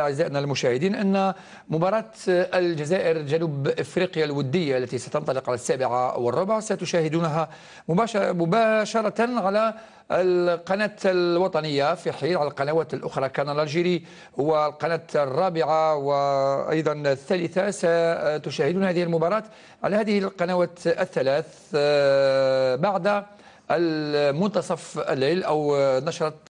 أعزائنا المشاهدين أن مباراة الجزائر جنوب إفريقيا الودية التي ستنطلق على السابعة والربع ستشاهدونها مباشرة على القناة الوطنية في حين على القنوات الأخرى كان الألجيري والقناة الرابعة وأيضا الثالثة ستشاهدون هذه المباراة على هذه القنوات الثلاث آه، بعد المنتصف الليل أو نشرة